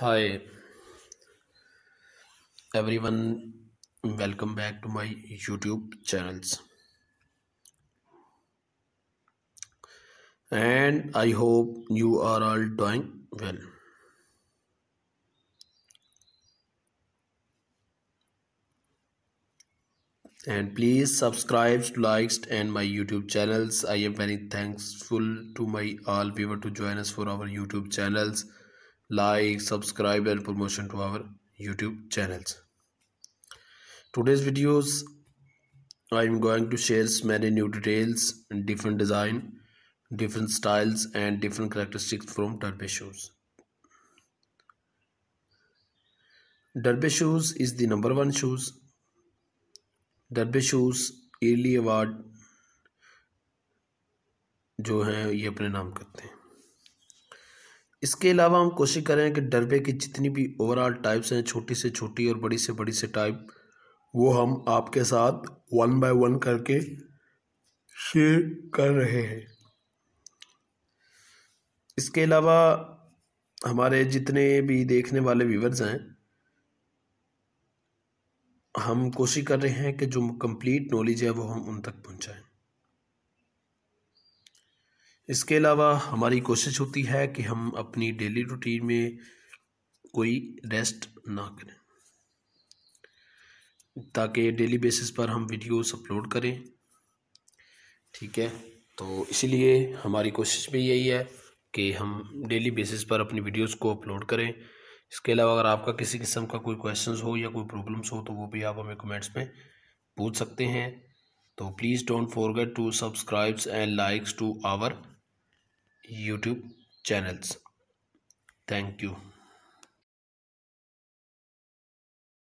hi everyone welcome back to my youtube channels and i hope you are all doing well and please subscribe likes and my youtube channels i am very thankful to my all viewer to join us for our youtube channels like subscribe and promotion to our youtube channels today's videos i am going to share many new details and different design different styles and different characteristics from derby shoes derby shoes is the number one shoes derby shoes yearly award जो है ये अपने नाम करते हैं इसके अलावा हम कोशिश करें कि डरबे की जितनी भी ओवरऑल टाइप्स हैं छोटी से छोटी और बड़ी से बड़ी से टाइप वो हम आपके साथ वन बाय वन करके शेयर कर रहे हैं इसके अलावा हमारे जितने भी देखने वाले व्यूवर्स हैं हम कोशिश कर रहे हैं कि जो कंप्लीट नॉलेज है वो हम उन तक पहुंचाएं इसके अलावा हमारी कोशिश होती है कि हम अपनी डेली रूटीन में कोई रेस्ट ना करें ताकि डेली बेसिस पर हम वीडियोस अपलोड करें ठीक है तो इसलिए हमारी कोशिश भी यही है कि हम डेली बेसिस पर अपनी वीडियोस को अपलोड करें इसके अलावा अगर आपका किसी किस्म का कोई क्वेश्चंस हो या कोई प्रॉब्लम्स हो तो वो भी आप हमें कमेंट्स में पूछ सकते हैं तो please don't forget to subscribes and likes to our YouTube channels. Thank you.